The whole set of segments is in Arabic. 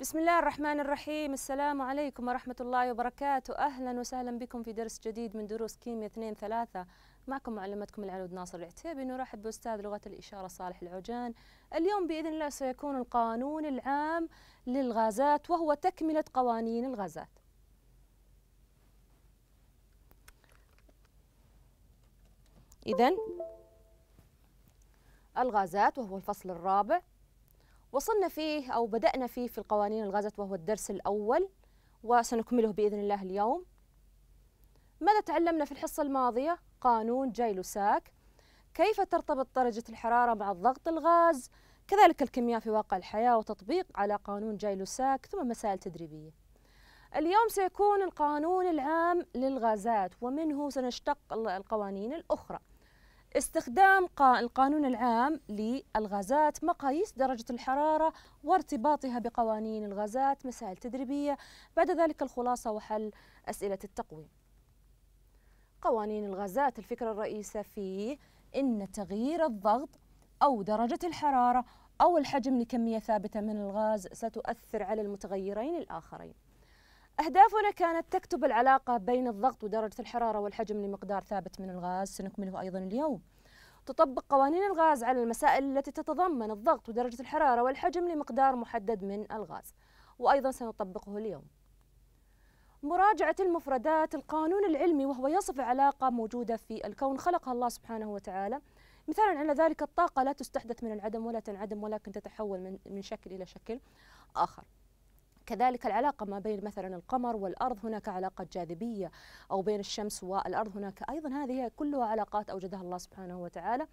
بسم الله الرحمن الرحيم السلام عليكم ورحمة الله وبركاته أهلا وسهلا بكم في درس جديد من دروس كيمياء 2 ثلاثة معكم معلمتكم العنود ناصر العتيبي نرحب بأستاذ لغة الإشارة صالح العجان اليوم بإذن الله سيكون القانون العام للغازات وهو تكملة قوانين الغازات إذا الغازات وهو الفصل الرابع وصلنا فيه أو بدأنا فيه في القوانين الغازات وهو الدرس الأول وسنكمله بإذن الله اليوم ماذا تعلمنا في الحصة الماضية؟ قانون جايلوساك كيف ترتبط درجة الحرارة مع الضغط الغاز كذلك الكيمياء في واقع الحياة وتطبيق على قانون جايلوساك ثم مسائل تدريبية اليوم سيكون القانون العام للغازات ومنه سنشتق القوانين الأخرى استخدام القانون العام للغازات مقاييس درجة الحرارة وارتباطها بقوانين الغازات مسائل تدريبية بعد ذلك الخلاصة وحل أسئلة التقويم قوانين الغازات الفكرة الرئيسة فيه أن تغيير الضغط أو درجة الحرارة أو الحجم لكمية ثابتة من الغاز ستؤثر على المتغيرين الآخرين أهدافنا كانت تكتب العلاقة بين الضغط ودرجة الحرارة والحجم لمقدار ثابت من الغاز سنكمله أيضا اليوم تطبق قوانين الغاز على المسائل التي تتضمن الضغط ودرجة الحرارة والحجم لمقدار محدد من الغاز وأيضا سنطبقه اليوم مراجعة المفردات القانون العلمي وهو يصف علاقة موجودة في الكون خلقها الله سبحانه وتعالى مثالا على ذلك الطاقة لا تستحدث من العدم ولا تنعدم ولكن تتحول من شكل إلى شكل آخر كذلك العلاقة ما بين مثلا القمر والأرض هناك علاقة جاذبية أو بين الشمس والأرض هناك أيضا هذه كلها علاقات أوجدها الله سبحانه وتعالى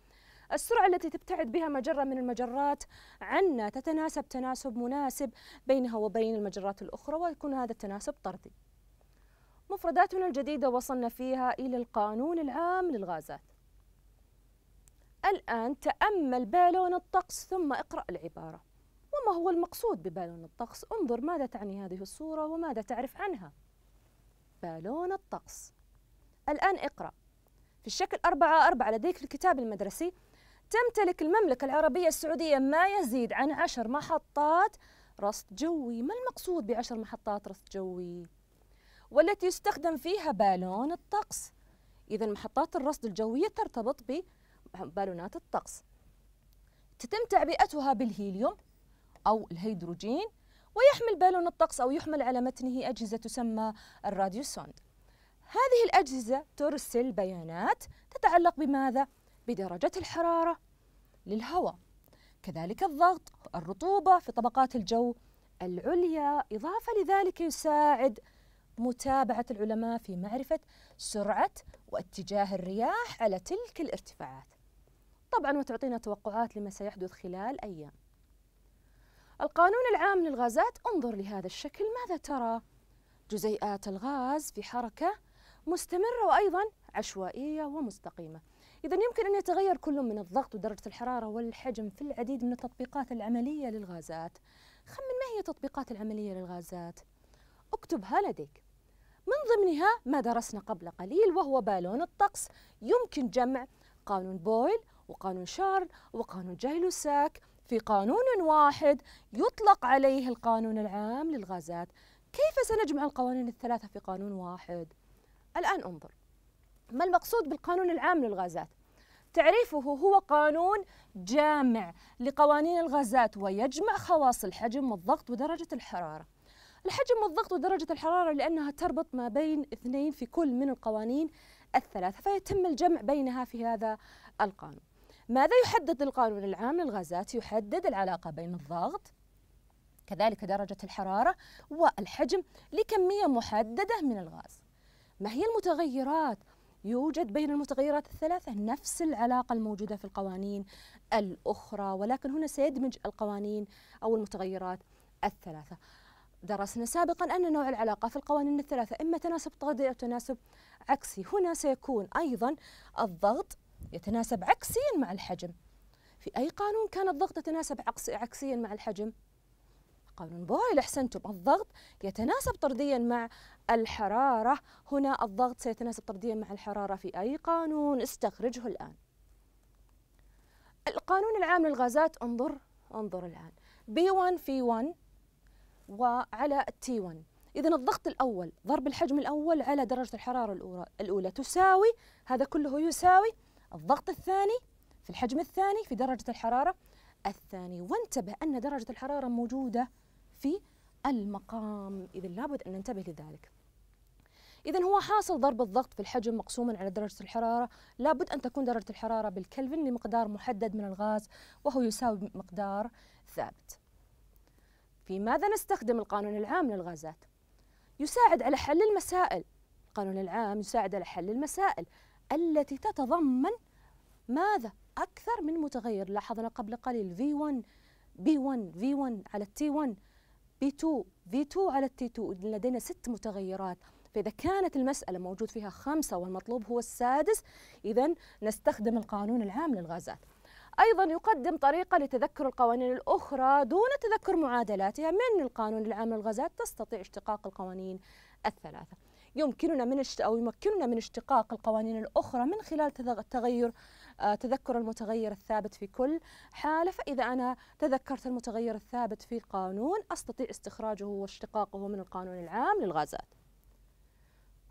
السرعة التي تبتعد بها مجرة من المجرات عنا تتناسب تناسب مناسب بينها وبين المجرات الأخرى ويكون هذا التناسب طردي مفرداتنا الجديدة وصلنا فيها إلى القانون العام للغازات الآن تأمل بالون الطقس ثم اقرأ العبارة وما هو المقصود ببالون الطقس انظر ماذا تعني هذه الصورة وماذا تعرف عنها بالون الطقس الآن اقرأ في الشكل أربعة أربعة لديك الكتاب المدرسي تمتلك المملكة العربية السعودية ما يزيد عن عشر محطات رصد جوي ما المقصود بعشر محطات رصد جوي؟ والتي يستخدم فيها بالون الطقس إذا محطات الرصد الجوية ترتبط ببالونات الطقس تتمتع بيئتها بالهيليوم أو الهيدروجين ويحمل بالون الطقس أو يحمل على متنه أجهزة تسمى الراديو سوند هذه الأجهزة ترسل بيانات تتعلق بماذا؟ بدرجة الحرارة للهواء كذلك الضغط الرطوبة في طبقات الجو العليا إضافة لذلك يساعد متابعة العلماء في معرفة سرعة واتجاه الرياح على تلك الارتفاعات طبعا وتعطينا توقعات لما سيحدث خلال أيام القانون العام للغازات انظر لهذا الشكل ماذا ترى؟ جزيئات الغاز في حركة مستمرة وأيضا عشوائية ومستقيمة إذا يمكن أن يتغير كل من الضغط ودرجة الحرارة والحجم في العديد من التطبيقات العملية للغازات خمن ما هي التطبيقات العملية للغازات؟ اكتبها لديك من ضمنها ما درسنا قبل قليل وهو بالون الطقس يمكن جمع قانون بويل وقانون شارل وقانون جايلوساك في قانون واحد يطلق عليه القانون العام للغازات كيف سنجمع القوانين الثلاثة في قانون واحد؟ الآن انظر ما المقصود بالقانون العام للغازات؟ تعريفه هو قانون جامع لقوانين الغازات ويجمع خواص الحجم والضغط ودرجة الحرارة الحجم والضغط ودرجة الحرارة لأنها تربط ما بين اثنين في كل من القوانين الثلاثة فيتم الجمع بينها في هذا القانون ماذا يحدد القانون العام للغازات؟ يحدد العلاقة بين الضغط كذلك درجة الحرارة والحجم لكمية محددة من الغاز. ما هي المتغيرات؟ يوجد بين المتغيرات الثلاثة نفس العلاقة الموجودة في القوانين الأخرى ولكن هنا سيدمج القوانين أو المتغيرات الثلاثة. درسنا سابقا أن نوع العلاقة في القوانين الثلاثة إما تناسب طردي أو تناسب عكسي هنا سيكون أيضا الضغط يتناسب عكسيا مع الحجم في أي قانون كان الضغط يتناسب عكسيا مع الحجم؟ قانون بويل أحسنتم الضغط يتناسب طرديا مع الحرارة هنا الضغط سيتناسب طرديا مع الحرارة في أي قانون استخرجه الآن القانون العام للغازات انظر انظر الآن B1 في 1 وعلى T1 إذا الضغط الأول ضرب الحجم الأول على درجة الحرارة الأولى الأولى تساوي هذا كله يساوي الضغط الثاني في الحجم الثاني في درجة الحرارة الثاني وانتبه أن درجة الحرارة موجودة في المقام إذا لابد أن ننتبه لذلك إذا هو حاصل ضرب الضغط في الحجم مقسوما على درجة الحرارة لابد أن تكون درجة الحرارة بالكلفن لمقدار محدد من الغاز وهو يساوي مقدار ثابت في ماذا نستخدم القانون العام للغازات؟ يساعد على حل المسائل القانون العام يساعد على حل المسائل التي تتضمن ماذا أكثر من متغير لاحظنا قبل قليل V1 B1 V1 على T1 B2 V2 على T2 لدينا ست متغيرات فإذا كانت المسألة موجود فيها خمسة والمطلوب هو السادس إذا نستخدم القانون العام للغازات أيضا يقدم طريقة لتذكر القوانين الأخرى دون تذكر معادلاتها من القانون العام للغازات تستطيع اشتقاق القوانين الثلاثة يمكننا من أو يمكننا من اشتقاق القوانين الأخرى من خلال تغير آه، تذكر المتغير الثابت في كل حالة فإذا أنا تذكرت المتغير الثابت في قانون أستطيع استخراجه واشتقاقه من القانون العام للغازات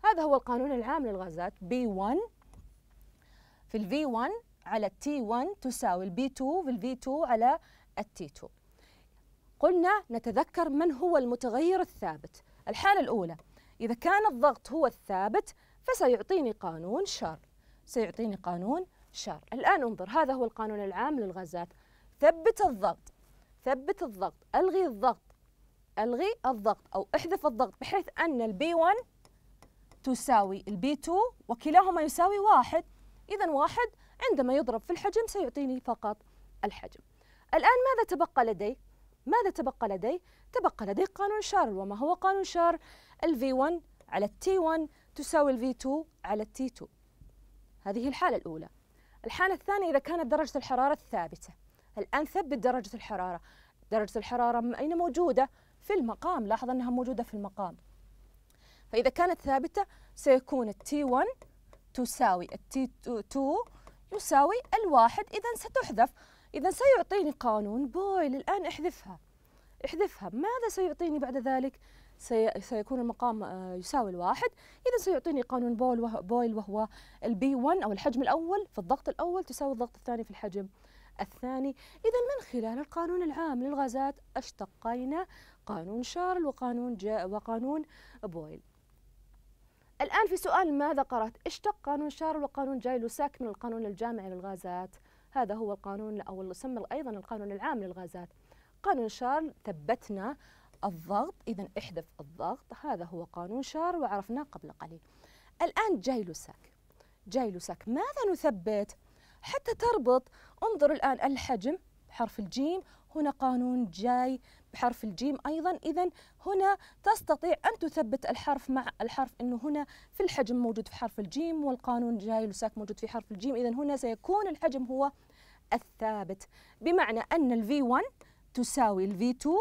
هذا هو القانون العام للغازات B1 في ال V1 على T1 تساوي ال B2 في ال V2 علي t الT2 قلنا نتذكر من هو المتغير الثابت الحالة الأولى إذا كان الضغط هو الثابت فسيعطيني قانون شر سيعطيني قانون شر الآن انظر هذا هو القانون العام للغازات ثبت الضغط ثبت الضغط ألغي الضغط ألغي الضغط أو احذف الضغط بحيث أن البي 1 تساوي البي 2 وكلاهما يساوي واحد إذا واحد عندما يضرب في الحجم سيعطيني فقط الحجم الآن ماذا تبقى لدي؟ ماذا تبقى لدي؟ تبقى لدي قانون شارل وما هو قانون شارل؟ v 1 على t 1 تساوي v 2 على t 2 هذه الحالة الأولى الحالة الثانية إذا كانت درجة الحرارة ثابتة الآن ثبت درجة الحرارة درجة الحرارة من أين موجودة؟ في المقام لاحظ أنها موجودة في المقام فإذا كانت ثابتة سيكون t 1 تساوي t 2 يساوي الواحد إذا ستحذف إذا سيعطيني قانون بويل الآن احذفها احذفها ماذا سيعطيني بعد ذلك؟ سي... سيكون المقام آه، يساوي الواحد إذا سيعطيني قانون بول وهو بويل وهو البي 1 أو الحجم الأول في الضغط الأول تساوي الضغط الثاني في الحجم الثاني إذا من خلال القانون العام للغازات اشتقينا قانون شارل وقانون جا وقانون بويل الآن في سؤال ماذا قرأت؟ اشتق قانون شارل وقانون جاي لوساك من القانون الجامعي للغازات هذا هو القانون أو اللي أيضا القانون العام للغازات قانون شارل ثبتنا الضغط إذا احذف الضغط هذا هو قانون شار وعرفناه قبل قليل الآن جاي لوساك جاي لوساك ماذا نثبت حتى تربط انظر الآن الحجم بحرف الجيم هنا قانون جاي بحرف الجيم أيضا إذا هنا تستطيع أن تثبت الحرف مع الحرف أنه هنا في الحجم موجود في حرف الجيم والقانون جاي لوساك موجود في حرف الجيم إذا هنا سيكون الحجم هو الثابت بمعنى أن v 1 تساوي v 2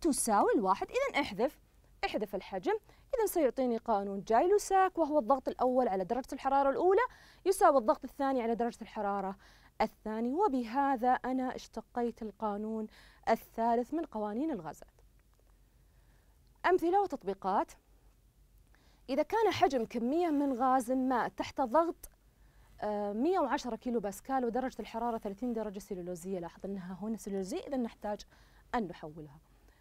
تساوي الواحد إذا احذف احذف الحجم إذا سيعطيني قانون جايلوساك وهو الضغط الأول على درجة الحرارة الأولى يساوي الضغط الثاني على درجة الحرارة الثاني وبهذا أنا اشتقيت القانون الثالث من قوانين الغازات أمثلة وتطبيقات إذا كان حجم كمية من غاز ما تحت ضغط 110 كيلو باسكال ودرجة الحرارة 30 درجة سيلولوزية لاحظ أنها هنا سيلولوزية إذا نحتاج أن نحولها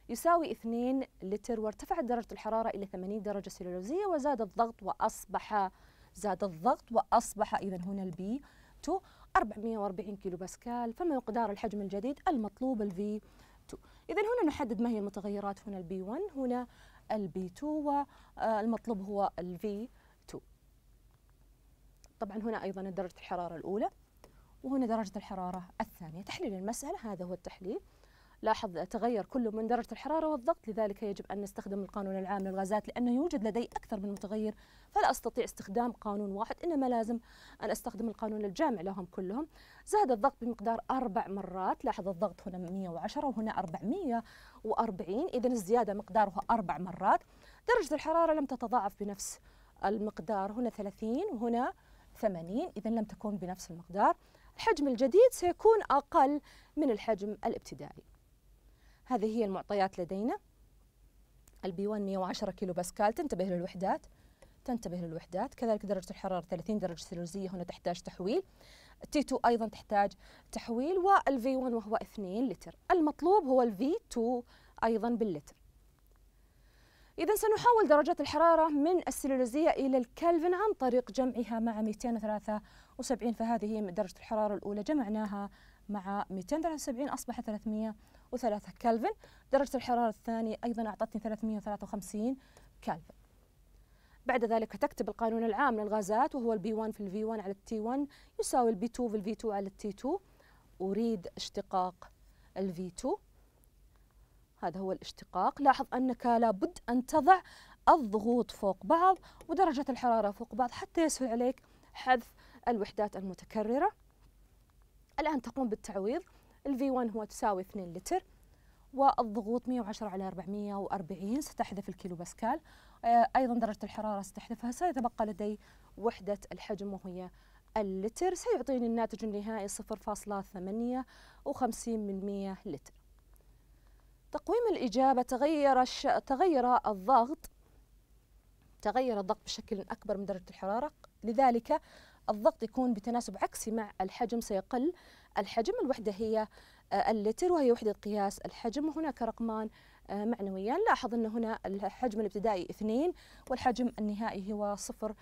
يساوي 2 لتر وارتفعت درجة الحرارة إلى 80 درجة سيلولوزية وزاد الضغط وأصبح زاد الضغط وأصبح إذا هنا البي 2 440 كيلو باسكال فما مقدار الحجم الجديد المطلوب الفي 2 إذا هنا نحدد ما هي المتغيرات هنا البي 1 هنا البي 2 والمطلوب هو الفي طبعا هنا أيضا درجة الحرارة الأولى وهنا درجة الحرارة الثانية تحليل المسألة هذا هو التحليل لاحظ تغير كل من درجة الحرارة والضغط لذلك يجب أن نستخدم القانون العام للغازات لأنه يوجد لدي أكثر من متغير فلا أستطيع استخدام قانون واحد إنما لازم أن أستخدم القانون الجامع لهم كلهم زاد الضغط بمقدار أربع مرات لاحظ الضغط هنا 110 وهنا 440 إذا الزيادة مقدارها أربع مرات درجة الحرارة لم تتضاعف بنفس المقدار هنا 30 وهنا 80 إذا لم تكن بنفس المقدار الحجم الجديد سيكون أقل من الحجم الابتدائي هذه هي المعطيات لدينا البي 1 110 كيلو باسكال تنتبه للوحدات تنتبه للوحدات كذلك درجة الحرارة 30 درجة سيلوزيه هنا تحتاج تحويل تي 2 أيضا تحتاج تحويل والفي 1 وهو 2 لتر المطلوب هو الفي 2 أيضا باللتر إذا سنحول درجة الحرارة من السلولوزية إلى الكلفن عن طريق جمعها مع 273 فهذه درجة الحرارة الأولى جمعناها مع 273 أصبح 303 كلفن درجة الحرارة الثانية أيضا أعطتني 353 كلفن بعد ذلك تكتب القانون العام للغازات وهو البي 1 في الفي 1 على التي 1 يساوي البي 2 في الفي 2 على التي 2 أريد اشتقاق الفي 2 هذا هو الاشتقاق لاحظ أنك لابد أن تضع الضغوط فوق بعض ودرجة الحرارة فوق بعض حتى يسهل عليك حذف الوحدات المتكررة الآن تقوم بالتعويض v 1 هو تساوي 2 لتر والضغوط 110 على 440 ستحذف الكيلو باسكال آه، أيضا درجة الحرارة ستحذفها سيتبقى لدي وحدة الحجم وهي اللتر سيعطيني الناتج النهائي 0.58 من 100 لتر تقويم الإجابة تغير الش... تغير الضغط تغير الضغط بشكل أكبر من درجة الحرارة لذلك الضغط يكون بتناسب عكسي مع الحجم سيقل الحجم الوحدة هي آه، اللتر وهي وحدة قياس الحجم وهناك رقمان آه، معنويان لاحظ أن هنا الحجم الابتدائي 2 والحجم النهائي هو 0.58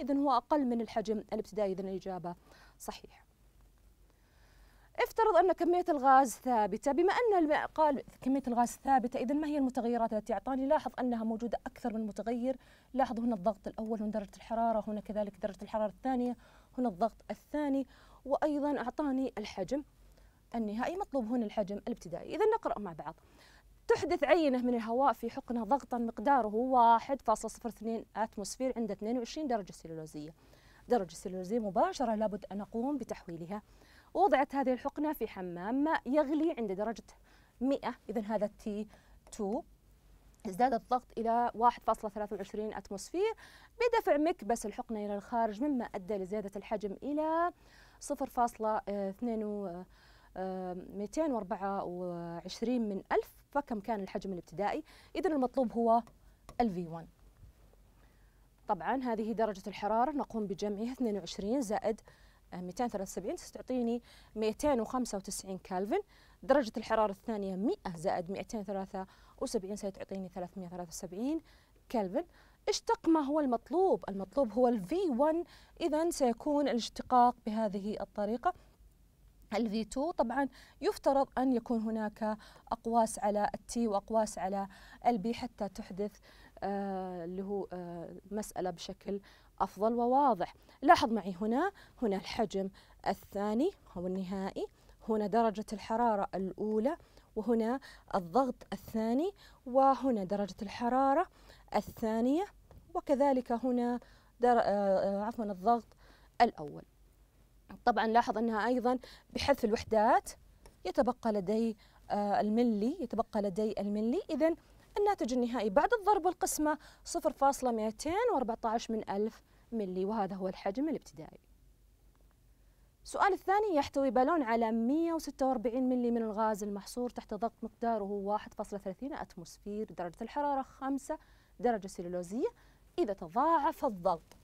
إذن هو أقل من الحجم الابتدائي إذن الإجابة صحيحة افترض أن كمية الغاز ثابتة بما أن قال كمية الغاز ثابتة إذا ما هي المتغيرات التي أعطاني لاحظ أنها موجودة أكثر من متغير لاحظ هنا الضغط الأول هنا درجة الحرارة هنا كذلك درجة الحرارة الثانية هنا الضغط الثاني وأيضا أعطاني الحجم النهائي مطلوب هنا الحجم الابتدائي إذا نقرأ مع بعض تحدث عينة من الهواء في حقنة ضغطا مقداره 1.02 أتموسفير عند 22 درجة سيلولوزيه درجة سيلولوزيه مباشرة لابد أن أقوم بتحويلها وضعت هذه الحقنة في حمام ماء يغلي عند درجة 100 إذا هذا التي 2 ازداد الضغط إلى 1.23 أتموسفير بدفع مكبس الحقنة إلى الخارج مما أدى لزيادة الحجم إلى 0.2 224 من ألف فكم كان الحجم الابتدائي إذا المطلوب هو v 1 طبعا هذه درجة الحرارة نقوم بجمعها 22 زائد 273 ستعطيني 295 كالفن درجة الحرارة الثانية 100 زائد 273 ستعطيني 373 كالفن اشتق ما هو المطلوب المطلوب هو ال V1 إذا سيكون الاشتقاق بهذه الطريقة ال V2 طبعا يفترض أن يكون هناك أقواس على التي وأقواس على البي حتى تحدث آه، اللي هو آه، مسألة بشكل أفضل وواضح لاحظ معي هنا هنا الحجم الثاني هو النهائي هنا درجة الحرارة الأولى وهنا الضغط الثاني وهنا درجة الحرارة الثانية وكذلك هنا در... آه، آه، عفوا الضغط الأول طبعا لاحظ أنها أيضا بحذف الوحدات يتبقى لدي آه، الملي يتبقى لدي الملي إذا الناتج النهائي بعد الضرب والقسمة 0.214 من ألف ملي وهذا هو الحجم الابتدائي السؤال الثاني يحتوي بالون على 146 ملي من الغاز المحصور تحت ضغط مقداره 1.30 أتموسفير درجة الحرارة 5 درجة سيلولوزية إذا تضاعف الضغط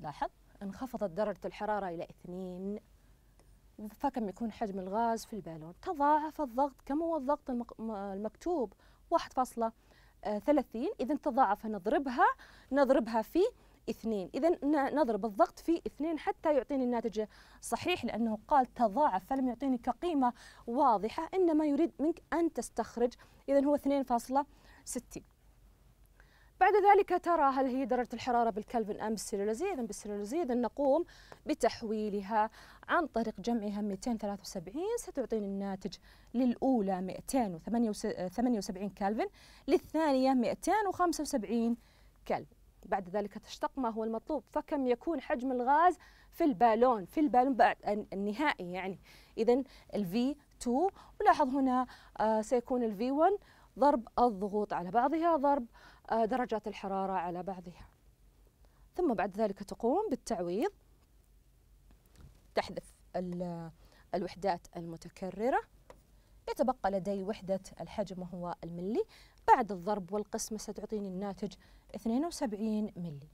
لاحظ انخفضت درجة الحرارة إلى 2 فكم يكون حجم الغاز في البالون تضاعف الضغط كم هو الضغط المكتوب 1.30 آه، إذا تضاعف نضربها نضربها في 2 إذا نضرب الضغط في 2 حتى يعطيني الناتج صحيح لأنه قال تضاعف فلم يعطيني كقيمة واضحة إنما يريد منك أن تستخرج إذا هو 2.60 بعد ذلك ترى هل هي درجة الحرارة بالكلفن أم بالسيلولوزيد أم بالسيلولوزيد نقوم بتحويلها عن طريق جمعها 273 ستعطينا الناتج للأولى 278 كلفن للثانية 275 كلفن بعد ذلك تشتق ما هو المطلوب فكم يكون حجم الغاز في البالون في البالون بعد النهائي يعني إذا الفي 2 ولاحظ هنا آه سيكون الفي 1 ضرب الضغوط على بعضها ضرب آه، درجات الحرارة على بعضها ثم بعد ذلك تقوم بالتعويض تحذف الوحدات المتكررة يتبقى لدي وحدة الحجم وهو الملي بعد الضرب والقسمة ستعطيني الناتج 72 ملي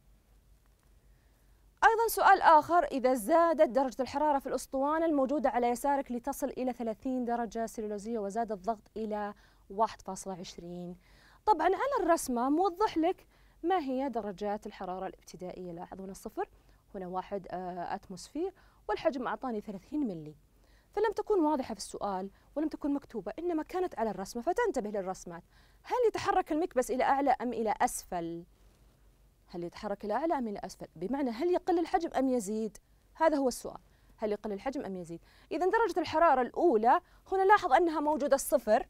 أيضا سؤال آخر إذا زادت درجة الحرارة في الأسطوانة الموجودة على يسارك لتصل إلى 30 درجة سيلولوزية وزاد الضغط إلى 1.20 طبعا على الرسمة موضح لك ما هي درجات الحرارة الابتدائية لاحظ هنا الصفر هنا واحد آه، أتموسفير والحجم أعطاني 30 ملي فلم تكن واضحة في السؤال ولم تكن مكتوبة إنما كانت على الرسمة فتنتبه للرسمات هل يتحرك المكبس إلى أعلى أم إلى أسفل؟ هل يتحرك إلى أعلى أم إلى أسفل؟ بمعنى هل يقل الحجم أم يزيد؟ هذا هو السؤال هل يقل الحجم أم يزيد؟ إذا درجة الحرارة الأولى هنا لاحظ أنها موجودة الصفر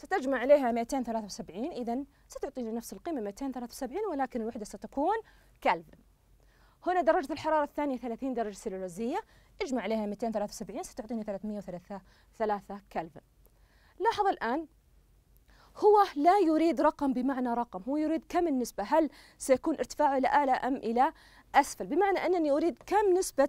ستجمع عليها 273 إذا ستعطينا نفس القيمة 273 ولكن الوحدة ستكون كلفن هنا درجة الحرارة الثانية 30 درجة سلولوزية اجمع عليها 273 ستعطيني 303 كلفن لاحظ الآن هو لا يريد رقم بمعنى رقم هو يريد كم النسبة هل سيكون ارتفاعه إلى أعلى أم إلى أسفل بمعنى أنني أريد كم نسبة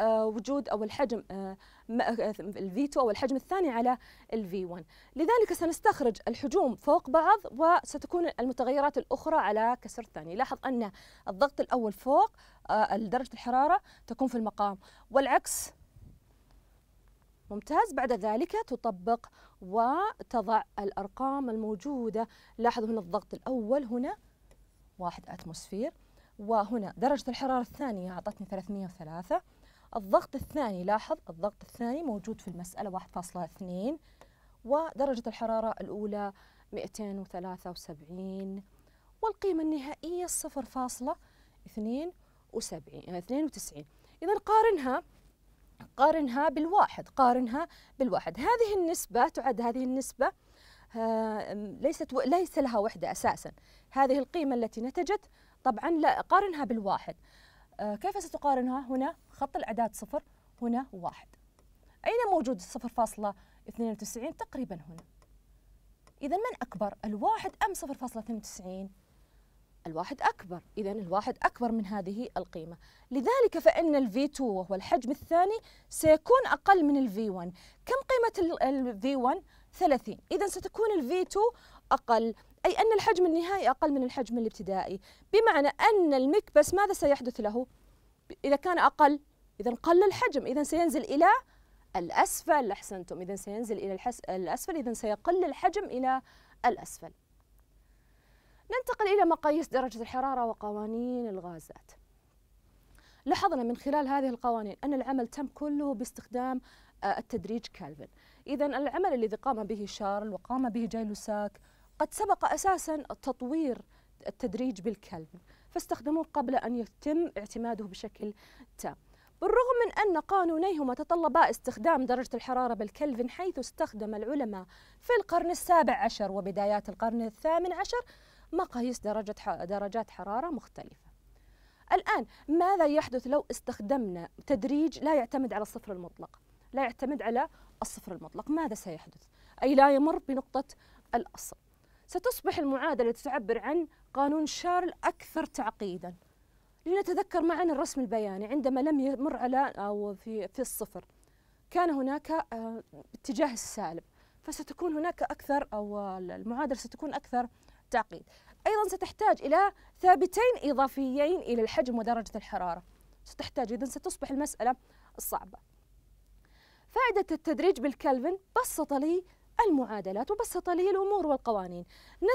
آه، وجود او الحجم آه، آه، الفي2 او الحجم الثاني على الفي1 لذلك سنستخرج الحجوم فوق بعض وستكون المتغيرات الاخرى على كسر الثاني لاحظ ان الضغط الاول فوق درجه الحراره تكون في المقام والعكس ممتاز بعد ذلك تطبق وتضع الارقام الموجوده لاحظوا هنا الضغط الاول هنا واحد اتموسفير وهنا درجة الحرارة الثانية أعطتني 303 الضغط الثاني لاحظ الضغط الثاني موجود في المسألة 1.2 ودرجة الحرارة الأولى 273 والقيمة النهائية 0.72 92 إذا قارنها قارنها بالواحد قارنها بالواحد هذه النسبة تعد هذه النسبة آه، ليست ليس لها وحدة أساسا هذه القيمة التي نتجت طبعا لا قارنها بالواحد آه، كيف ستقارنها هنا خط الأعداد صفر هنا واحد أين موجود الصفر فاصلة وتسعين؟ تقريبا هنا إذا من أكبر الواحد أم صفر فاصلة وتسعين؟ الواحد أكبر إذا الواحد أكبر من هذه القيمة لذلك فإن V2 وهو الحجم الثاني سيكون أقل من V1 كم قيمة V1 30 إذا ستكون V2 أقل أي أن الحجم النهائي أقل من الحجم الابتدائي بمعنى أن المكبس ماذا سيحدث له إذا كان أقل إذا قل الحجم إذا سينزل إلى الأسفل أحسنتم إذا سينزل إلى الأسفل إذا سيقل الحجم إلى الأسفل ننتقل إلى مقاييس درجة الحرارة وقوانين الغازات لاحظنا من خلال هذه القوانين أن العمل تم كله باستخدام آه، التدريج كالفن إذا العمل الذي قام به شارل وقام به جاي لوساك قد سبق أساسا تطوير التدريج بالكلب فاستخدموه قبل أن يتم اعتماده بشكل تام بالرغم من أن قانونيهما تطلبا استخدام درجة الحرارة بالكلفن حيث استخدم العلماء في القرن السابع عشر وبدايات القرن الثامن عشر مقاييس درجة درجات حرارة مختلفة الآن ماذا يحدث لو استخدمنا تدريج لا يعتمد على الصفر المطلق لا يعتمد على الصفر المطلق ماذا سيحدث؟ أي لا يمر بنقطة الأصل ستصبح المعادلة تعبر عن قانون شارل أكثر تعقيدا لنتذكر معا الرسم البياني عندما لم يمر على أو في, في الصفر كان هناك آه، اتجاه السالب فستكون هناك أكثر أو المعادلة ستكون أكثر تعقيد أيضا ستحتاج إلى ثابتين إضافيين إلى الحجم ودرجة الحرارة ستحتاج إذا ستصبح المسألة صعبة فائدة التدريج بالكلفن بسط لي المعادلات وبسط لي الأمور والقوانين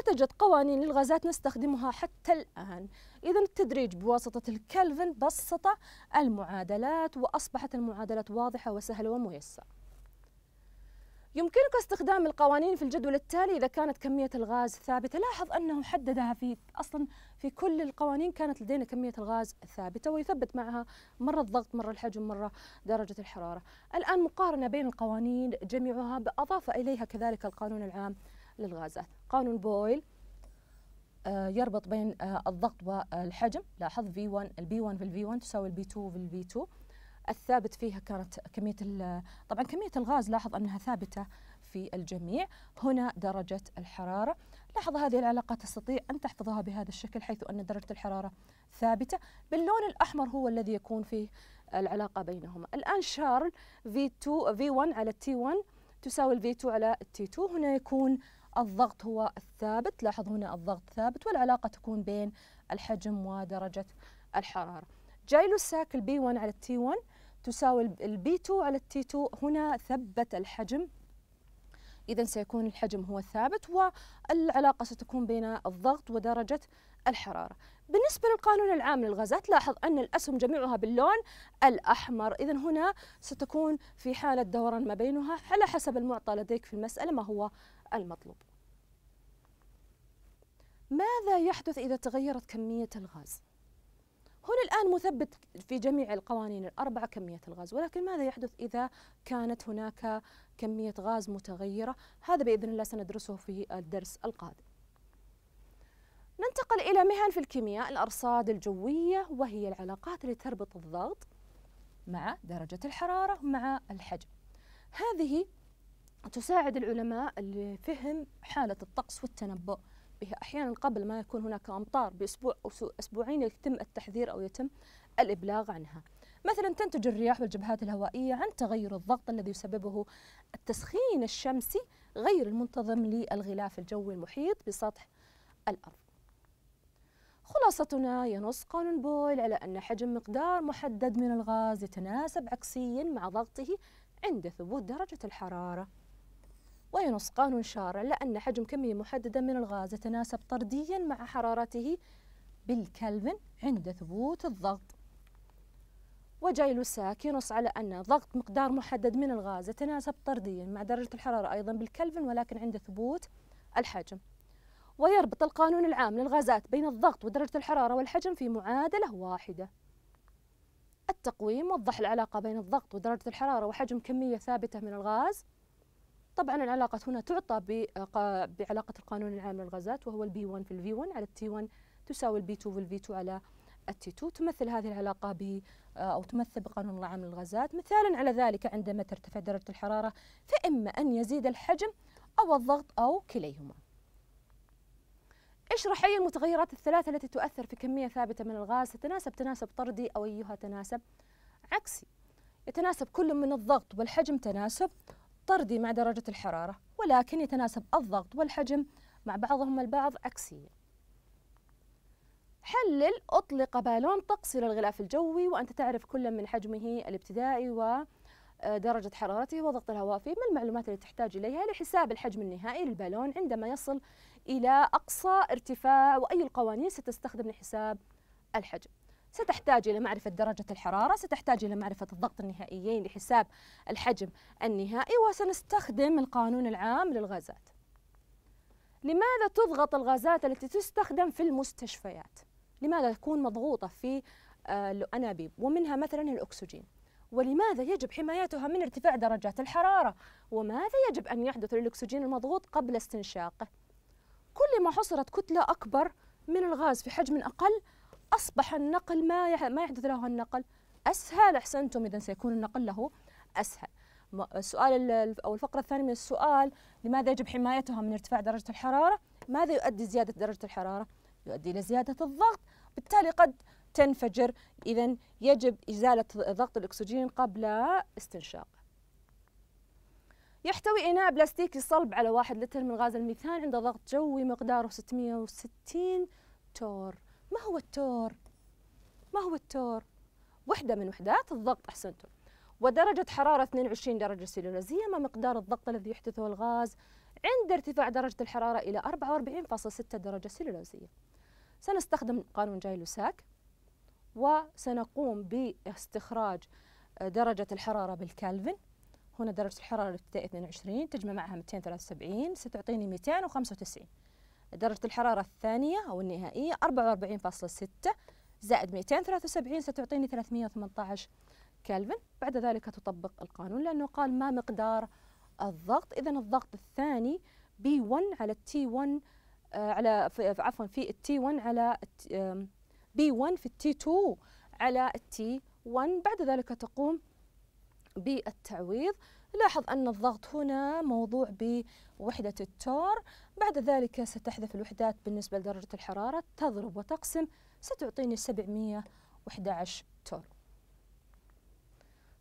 نتجت قوانين للغازات نستخدمها حتى الآن إذا التدريج بواسطة الكلفن بسط المعادلات وأصبحت المعادلات واضحة وسهلة وميسرة يمكنك استخدام القوانين في الجدول التالي إذا كانت كمية الغاز ثابتة لاحظ أنه حددها في أصلا في كل القوانين كانت لدينا كمية الغاز ثابتة ويثبت معها مرة الضغط مرة الحجم مرة درجة الحرارة الآن مقارنة بين القوانين جميعها بأضاف إليها كذلك القانون العام للغازات قانون بويل آه، يربط بين آه، الضغط والحجم لاحظ V1 البي 1 في البي 1 تساوي البي 2 في البي 2 الثابت فيها كانت كمية طبعا كمية الغاز لاحظ أنها ثابتة في الجميع هنا درجة الحرارة لاحظ هذه العلاقة تستطيع أن تحفظها بهذا الشكل حيث أن درجة الحرارة ثابتة باللون الأحمر هو الذي يكون فيه العلاقة بينهما الآن شارل V2 V1 على T1 تساوي V2 على T2 هنا يكون الضغط هو الثابت لاحظ هنا الضغط ثابت والعلاقة تكون بين الحجم ودرجة الحرارة جايلو ساكل B1 على T1 تساوي البي 2 على التي 2 هنا ثبت الحجم إذا سيكون الحجم هو الثابت والعلاقة ستكون بين الضغط ودرجة الحرارة بالنسبة للقانون العام للغازات لاحظ أن الأسهم جميعها باللون الأحمر إذا هنا ستكون في حالة دوران ما بينها على حسب المعطى لديك في المسألة ما هو المطلوب ماذا يحدث إذا تغيرت كمية الغاز؟ هنا الآن مثبت في جميع القوانين الأربعة كمية الغاز ولكن ماذا يحدث إذا كانت هناك كمية غاز متغيرة هذا بإذن الله سندرسه في الدرس القادم ننتقل إلى مهن في الكيمياء الأرصاد الجوية وهي العلاقات التي تربط الضغط مع درجة الحرارة مع الحجم هذه تساعد العلماء لفهم حالة الطقس والتنبؤ به أحيانا قبل ما يكون هناك أمطار بأسبوع أو أسبوعين يتم التحذير أو يتم الإبلاغ عنها مثلا تنتج الرياح والجبهات الهوائية عن تغير الضغط الذي يسببه التسخين الشمسي غير المنتظم للغلاف الجوي المحيط بسطح الأرض خلاصتنا ينص قانون بويل على أن حجم مقدار محدد من الغاز يتناسب عكسيا مع ضغطه عند ثبوت درجة الحرارة وينص قانون شارع لأن حجم كمية محددة من الغاز يتناسب طرديا مع حرارته بالكلفن عند ثبوت الضغط وجاي لوساك ينص على أن ضغط مقدار محدد من الغاز يتناسب طرديا مع درجة الحرارة أيضا بالكلفن ولكن عند ثبوت الحجم ويربط القانون العام للغازات بين الضغط ودرجة الحرارة والحجم في معادلة واحدة التقويم وضح العلاقة بين الضغط ودرجة الحرارة وحجم كمية ثابتة من الغاز طبعا العلاقة هنا تعطى بعلاقة القانون العام للغازات وهو البي 1 في الفي 1 على التي 1 تساوي البي 2 في الفي 2 على التي 2 تمثل هذه العلاقة ب أو تمثل بقانون الله عام للغازات مثالا على ذلك عندما ترتفع درجة الحرارة فإما أن يزيد الحجم أو الضغط أو كليهما اشرح أي المتغيرات الثلاثة التي تؤثر في كمية ثابتة من الغاز تتناسب تناسب طردي أو أيها تناسب عكسي يتناسب كل من الضغط والحجم تناسب طردي مع درجة الحرارة ولكن يتناسب الضغط والحجم مع بعضهما البعض عكسيا حلل أطلق بالون طقسي للغلاف الجوي وأنت تعرف كل من حجمه الابتدائي ودرجة آه، حرارته وضغط الهواء فيه من المعلومات التي تحتاج إليها لحساب الحجم النهائي للبالون عندما يصل إلى أقصى ارتفاع وأي القوانين ستستخدم لحساب الحجم ستحتاج إلى معرفة درجة الحرارة ستحتاج إلى معرفة الضغط النهائيين لحساب الحجم النهائي وسنستخدم القانون العام للغازات لماذا تضغط الغازات التي تستخدم في المستشفيات؟ لماذا تكون مضغوطة في آه، الأنابيب ومنها مثلا الأكسجين ولماذا يجب حمايتها من ارتفاع درجات الحرارة وماذا يجب أن يحدث للأكسجين المضغوط قبل استنشاقه كل ما حصرت كتلة أكبر من الغاز في حجم أقل أصبح النقل ما ما يحدث له النقل أسهل أحسنتم إذا سيكون النقل له أسهل السؤال أو الفقرة الثانية من السؤال لماذا يجب حمايتها من ارتفاع درجة الحرارة ماذا يؤدي زيادة درجة الحرارة يؤدي إلى زيادة الضغط بالتالي قد تنفجر إذا يجب إزالة ضغط الأكسجين قبل استنشاقه يحتوي إناء بلاستيكي صلب على واحد لتر من غاز الميثان عند ضغط جوي مقداره 660 تور ما هو التور ما هو التور وحده من وحدات الضغط احسنتم ودرجة حرارة 22 درجة سيلينوس هي ما مقدار الضغط الذي يحدثه الغاز عند ارتفاع درجة الحرارة إلى 44.6 درجة سيلينوسية سنستخدم قانون جاي لوساك وسنقوم باستخراج آه، درجة الحرارة بالكالفن هنا درجة الحرارة الابتدائية 22 تجمع معها 273 ستعطيني 295 درجة الحرارة الثانية أو النهائية 44.6 زائد 273 ستعطيني 318 كلفن بعد ذلك تطبق القانون لأنه قال ما مقدار الضغط إذا الضغط الثاني بي 1 على التي 1 آه، على عفوا في التي 1 على بي 1 في التي 2 على التي 1 بعد ذلك تقوم بالتعويض لاحظ أن الضغط هنا موضوع بوحدة التور بعد ذلك ستحذف الوحدات بالنسبة لدرجة الحرارة تضرب وتقسم ستعطيني 711 تور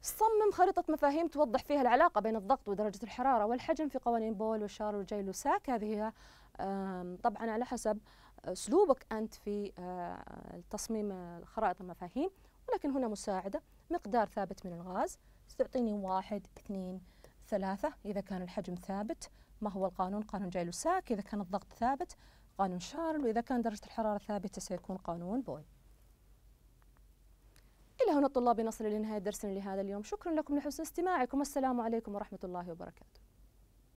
صمم خريطة مفاهيم توضح فيها العلاقة بين الضغط ودرجة الحرارة والحجم في قوانين بول وشار وجاي لوساك هذه طبعا على حسب آه، أسلوبك أنت في آه، تصميم آه، خرائط المفاهيم ولكن هنا مساعدة مقدار ثابت من الغاز تعطيني واحد اثنين ثلاثة إذا كان الحجم ثابت ما هو القانون قانون جايلوساك إذا كان الضغط ثابت قانون شارل وإذا كان درجة الحرارة ثابتة سيكون قانون بوي إلى هنا الطلاب نصل لنهاية درسنا لهذا اليوم شكرا لكم لحسن استماعكم السلام عليكم ورحمة الله وبركاته